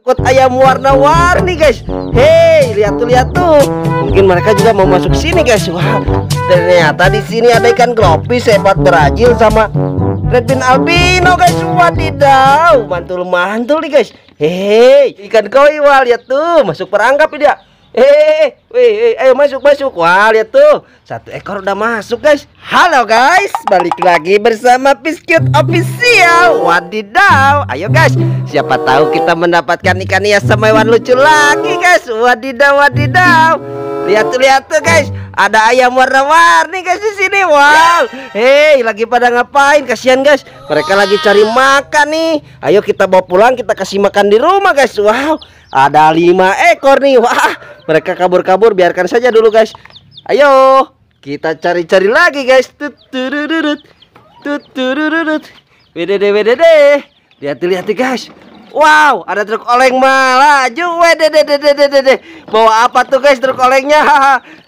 angkut ayam warna-warni guys Hei lihat tuh lihat tuh mungkin mereka juga mau masuk sini guys wah ternyata di sini ada ikan gropis sepat berajil sama redfin albino guys wadidaw mantul mantul nih guys Hei ikan koi wah lihat tuh masuk perangkap ya Eh, wih, eh, eh, eh, ayo masuk masuk. Wah, lihat tuh. Satu ekor udah masuk, guys. Halo, guys. Balik lagi bersama Biscuit Official. Wadidaw. Ayo, guys. Siapa tahu kita mendapatkan ikan hias sama hewan lucu lagi, guys. Wadidaw, wadidaw. Lihat tuh lihat tuh guys, ada ayam warna-warni guys di sini. Wow. Hei, lagi pada ngapain? Kasihan guys. Mereka lagi cari makan nih. Ayo kita bawa pulang, kita kasih makan di rumah guys. Wow. Ada lima ekor nih. Wah, mereka kabur-kabur. Biarkan saja dulu guys. Ayo, kita cari-cari lagi guys. Tutururut. Tutururut. Wedede wedede. Lihat lihat guys. Wow, ada truk oleng melaju. Wedededededede. Bawa apa tuh guys truk olengnya?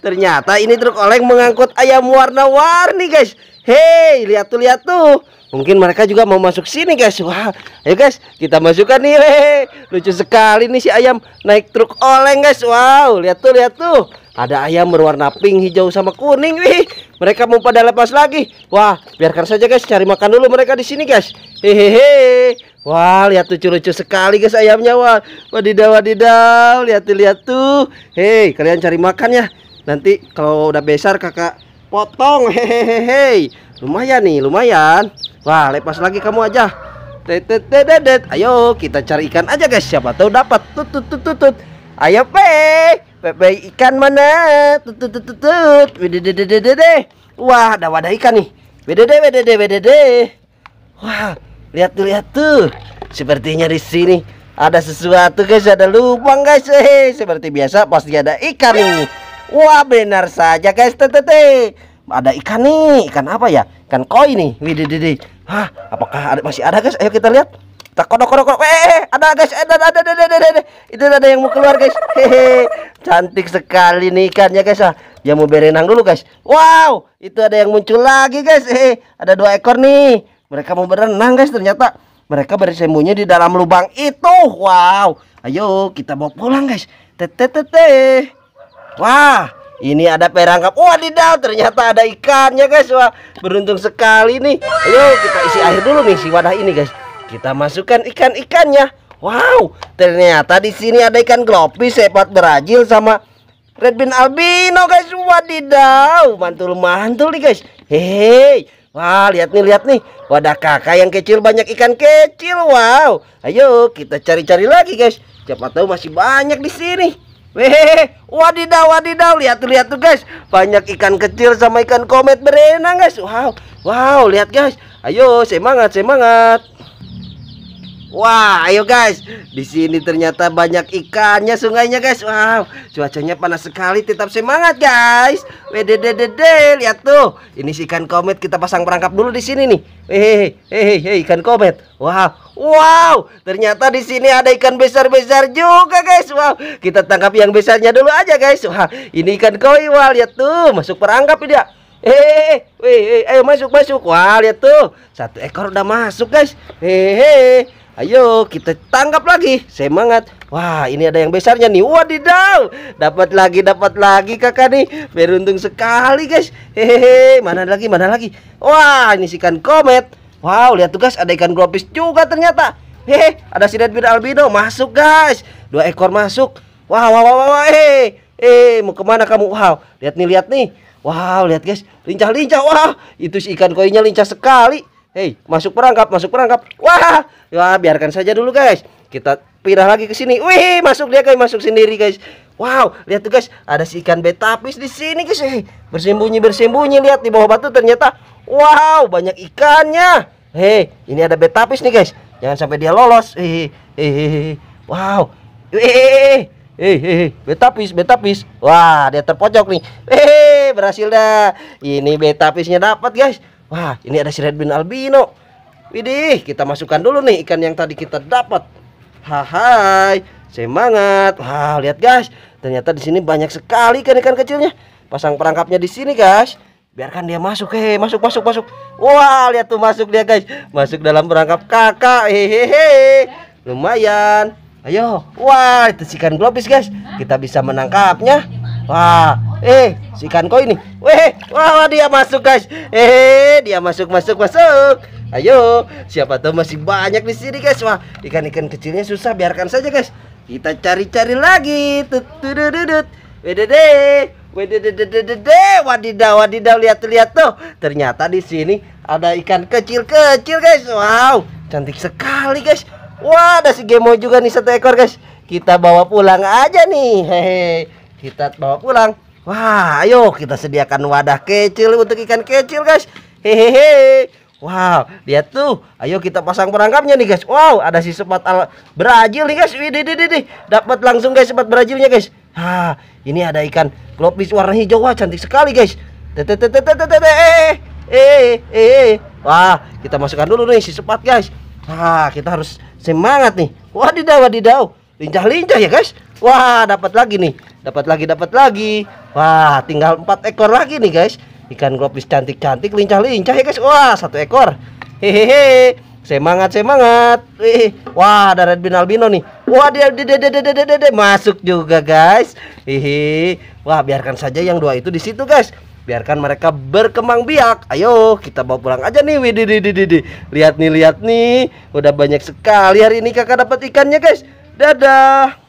Ternyata ini truk oleng mengangkut ayam warna-warni guys. Hei, lihat tuh lihat tuh. Mungkin mereka juga mau masuk sini guys. Wah, ayo guys, kita masukkan nih. Hei. Lucu sekali nih si ayam naik truk oleng guys. Wow, lihat tuh lihat tuh. Ada ayam berwarna pink, hijau sama kuning. Wih, mereka mau pada lepas lagi. Wah, biarkan saja guys cari makan dulu mereka di sini guys. Hehehe. Wah, lihat lucu-lucu sekali guys ayamnya, wah. Wadidaw, wadidaw. Lihat tuh, lihat tuh. Hei, kalian cari makan ya. Nanti kalau udah besar kakak potong. Hehehe. Lumayan nih, lumayan. Wah, lepas lagi kamu aja. Tetetetetet. Ayo, kita cari ikan aja guys. Siapa tahu dapat. Tut Ayo, Pe. Pepe ikan mana? Tut tut tut tut. Wah, ada wadah ikan nih. Wedede, wedede, wedede. Wah, Lihat tuh, lihat tuh. Sepertinya di sini ada sesuatu guys, ada lubang guys. Hei, seperti biasa pasti ada ikan nih. Wah, benar saja guys. Tetete. Ada ikan nih. Ikan apa ya? Ikan koi nih. Widih, widih. Hah, apakah ada masih ada guys? Ayo kita lihat. Tak kodok kodok kodok. Eh, eh ada guys. Ada ada ada ada ada. ada. Itu ada yang mau keluar guys. Hehe. Cantik sekali nih ikannya guys. Ah, dia mau berenang dulu guys. Wow, itu ada yang muncul lagi guys. Hei, ada dua ekor nih mereka mau berenang guys ternyata mereka bersembunyi di dalam lubang itu wow ayo kita bawa pulang guys tetetete wah ini ada perangkap wadidaw ternyata ada ikannya guys wah beruntung sekali nih ayo kita isi air dulu nih si wadah ini guys kita masukkan ikan-ikannya wow ternyata di sini ada ikan glopi sepat berajil sama Red Bean Albino guys Wadidaw Mantul-mantul nih guys Hei Wah, lihat nih, lihat nih. Wadah kakak yang kecil banyak ikan kecil. Wow. Ayo kita cari-cari lagi, guys. Siapa tahu masih banyak di sini. wih wadidaw, wadidaw. Lihat tuh, lihat tuh, guys. Banyak ikan kecil sama ikan komet berenang, guys. Wow, wow. Lihat, guys. Ayo, semangat, semangat. Wah, ayo guys. Di sini ternyata banyak ikannya sungainya, guys. Wow, cuacanya panas sekali, tetap semangat, guys. Wedededede, lihat tuh. Ini si ikan komet kita pasang perangkap dulu di sini nih. Hehehe, hehehe, ikan komet. Wow, wow. Ternyata di sini ada ikan besar-besar juga, guys. Wow, kita tangkap yang besarnya dulu aja, guys. Wah, ini ikan koi, wah, lihat tuh, masuk perangkap dia. Ya eh eh ayo masuk masuk wah lihat tuh satu ekor udah masuk guys hehe ayo kita tangkap lagi semangat wah ini ada yang besarnya nih wadidaw dapat lagi dapat lagi kakak nih beruntung sekali guys hehehe mana lagi mana lagi wah ini ikan komet wow lihat tuh guys ada ikan globis juga ternyata hehe ada sinet albino masuk guys dua ekor masuk wah wah wah wah, wah eh mau kemana kamu wow lihat nih lihat nih wow lihat guys lincah-lincah wah itu si ikan koinya lincah sekali Hei, masuk perangkap, masuk perangkap. Wah, ya biarkan saja dulu guys. Kita pindah lagi ke sini. Wih, masuk dia guys, masuk sendiri guys. Wow, lihat tuh guys, ada si ikan betapis di sini guys. Hei, bersembunyi bersembunyi lihat di bawah batu ternyata. Wow, banyak ikannya. Hei, ini ada betapis nih guys. Jangan sampai dia lolos. Hei, hei, hei. Wow. Wih. Hei, hei, hei, betapis, betapis. Wah, dia terpojok nih. Hei, berhasil dah. Ini betapisnya dapat, guys. Wah, ini ada si red Bean albino. Widih, kita masukkan dulu nih ikan yang tadi kita dapat. Hai, semangat. Wah, lihat guys. Ternyata di sini banyak sekali ikan-ikan kecilnya. Pasang perangkapnya di sini, guys. Biarkan dia masuk. Hei, masuk, masuk, masuk. Wah, lihat tuh masuk dia, guys. Masuk dalam perangkap kakak. Hehehe. Lumayan. Ayo, wah itu si ikan globis guys, kita bisa menangkapnya. Wah, eh si ikan koi ini, weh, wah, wah dia masuk guys, eh dia masuk masuk masuk. Ayo, siapa tahu masih banyak di sini guys. Wah, ikan-ikan kecilnya susah, biarkan saja guys. Kita cari-cari lagi. Tutududut. Wedede, wedede, wadidaw, wadidaw, lihat-lihat tuh. Ternyata di sini ada ikan kecil-kecil guys. Wow, cantik sekali guys. Wah, ada si Gemo juga nih satu ekor, guys. Kita bawa pulang aja nih. Hehe. Kita bawa pulang. Wah, ayo kita sediakan wadah kecil untuk ikan kecil, guys. Hehehe. Wow, lihat tuh. Ayo kita pasang perangkapnya nih, guys. Wow, ada si sepat al Brazil nih, guys. Widih, didih, didih. Dapat langsung, guys, sepat Brazilnya, guys. Ha, ah, ini ada ikan klopis warna hijau. Wah, cantik sekali, guys. Eh eh, eh, eh, eh. Wah, kita masukkan dulu nih si sepat, guys. Nah, kita harus Semangat nih. Wadidaw, wadidaw. Lincah-lincah ya guys. Wah, dapat lagi nih. Dapat lagi, dapat lagi. Wah, tinggal empat ekor lagi nih guys. Ikan gropis cantik-cantik, lincah-lincah ya guys. Wah, satu ekor. Hehehe. Semangat, semangat. Wih, wah, ada red bin albino nih. Wah, dia, dia, dia, dia, masuk juga guys. Hehe. Wah, biarkan saja yang dua itu di situ guys biarkan mereka berkembang biak ayo kita bawa pulang aja nih di lihat nih lihat nih udah banyak sekali hari ini kakak dapat ikannya guys dadah